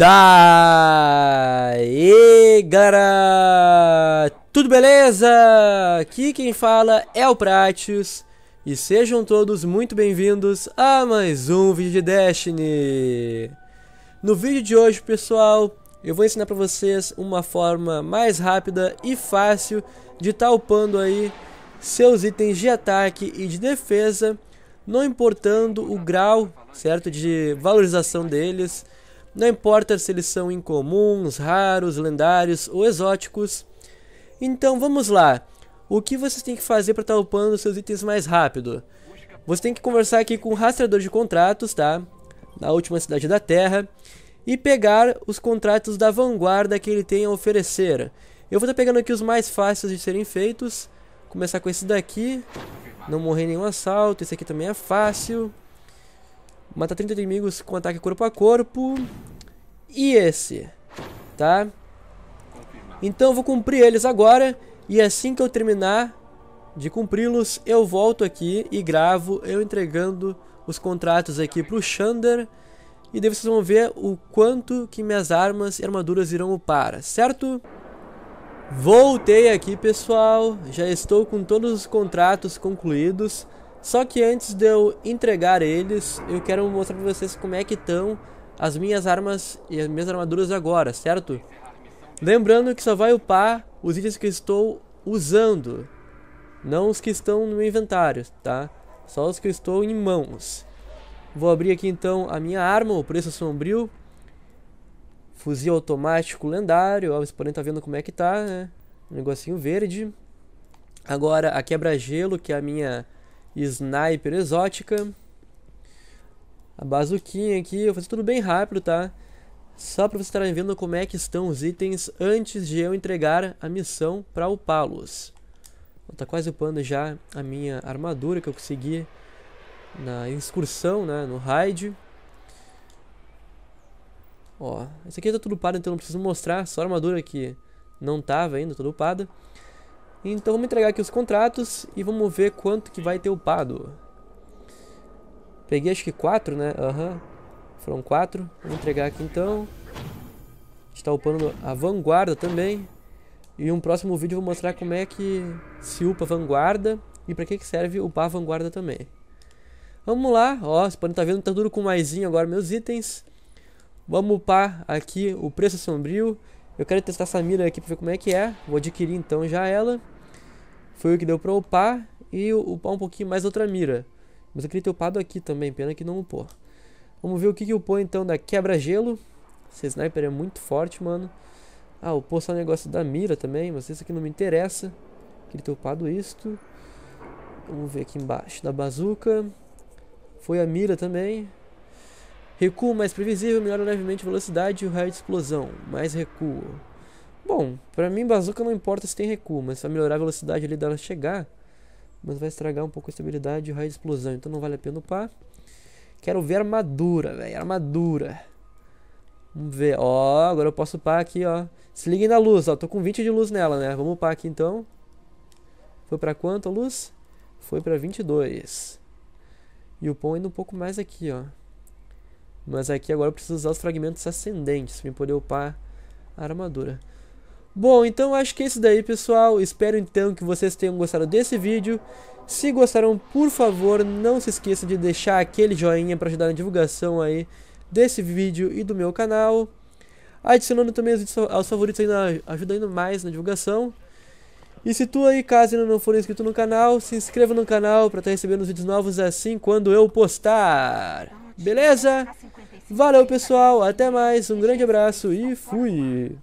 Daí, galera! Tudo beleza? Aqui quem fala é o Pratius e sejam todos muito bem-vindos a mais um vídeo de Destiny. No vídeo de hoje, pessoal, eu vou ensinar para vocês uma forma mais rápida e fácil de estar tá upando aí seus itens de ataque e de defesa, não importando o grau, certo, de valorização deles não importa se eles são incomuns, raros, lendários ou exóticos. Então vamos lá. O que vocês têm que fazer para estar tá upando seus itens mais rápido? Você tem que conversar aqui com o rastreador de contratos, tá? Na última cidade da Terra. E pegar os contratos da vanguarda que ele tem a oferecer. Eu vou estar tá pegando aqui os mais fáceis de serem feitos. Começar com esse daqui. Não morrer nenhum assalto. Esse aqui também é fácil. Matar 30 inimigos com ataque corpo a corpo e esse, tá? Então eu vou cumprir eles agora e assim que eu terminar de cumpri-los, eu volto aqui e gravo eu entregando os contratos aqui pro Xander. E daí vocês vão ver o quanto que minhas armas e armaduras irão upar, certo? Voltei aqui pessoal, já estou com todos os contratos concluídos. Só que antes de eu entregar eles, eu quero mostrar pra vocês como é que estão as minhas armas e as minhas armaduras agora, certo? Lembrando que só vai upar os itens que estou usando, não os que estão no inventário, tá? Só os que estou em mãos. Vou abrir aqui então a minha arma, o preço sombrio. Fuzil automático lendário, ó, o exponente tá vendo como é que tá, né? Um negocinho verde. Agora a quebra-gelo, que é a minha sniper exótica a bazuquinha aqui. Eu vou fazer tudo bem rápido, tá? Só para vocês estarem vendo como é que estão os itens antes de eu entregar a missão para upá-los. Tá quase upando já a minha armadura que eu consegui na excursão, né, no raid. Ó, essa aqui tá tudo upada, então não preciso mostrar, só a armadura que não tava ainda, tudo upada. Então vamos entregar aqui os contratos e vamos ver quanto que vai ter upado. Peguei acho que quatro, né? Aham. Uhum. Foram quatro. Vou entregar aqui então. A gente tá upando a vanguarda também. E um próximo vídeo eu vou mostrar como é que se upa vanguarda e pra que, que serve upar vanguarda também. Vamos lá, ó, vocês podem estar vendo vendo, tá tudo tá com maisinho agora meus itens. Vamos upar aqui o preço sombrio. Eu quero testar essa mira aqui pra ver como é que é. Vou adquirir então já ela. Foi o que deu pra upar. E upar um pouquinho mais outra mira. Mas eu queria ter upado aqui também, pena que não upou. Vamos ver o que que upou então da quebra-gelo. Esse sniper é muito forte, mano. Ah, upou só o negócio da mira também, mas isso aqui não me interessa. Queria ter upado isto. Vamos ver aqui embaixo da bazuca. Foi a mira também. Recuo mais previsível, melhora levemente a velocidade e o raio de explosão. Mais recuo. Bom, pra mim bazuca não importa se tem recuo, mas vai melhorar a velocidade ali dela chegar, mas vai estragar um pouco a estabilidade e o raio de explosão, então não vale a pena upar. Quero ver armadura, velho, armadura. Vamos ver, ó, agora eu posso upar aqui, ó. Se liguem na luz, ó, tô com 20 de luz nela, né? Vamos upar aqui então. Foi pra quanto a luz? Foi pra 22. E o pão ainda um pouco mais aqui, ó. Mas aqui agora eu preciso usar os fragmentos ascendentes pra poder upar a armadura. Bom, então acho que é isso daí, pessoal. Espero então que vocês tenham gostado desse vídeo. Se gostaram, por favor, não se esqueça de deixar aquele joinha para ajudar na divulgação aí desse vídeo e do meu canal. Adicionando também os aos favoritos ainda ajuda ainda mais na divulgação. E se tu aí, caso ainda não for inscrito no canal, se inscreva no canal para estar tá recebendo os vídeos novos assim quando eu postar. Beleza? Valeu, pessoal. Até mais. Um grande abraço e fui.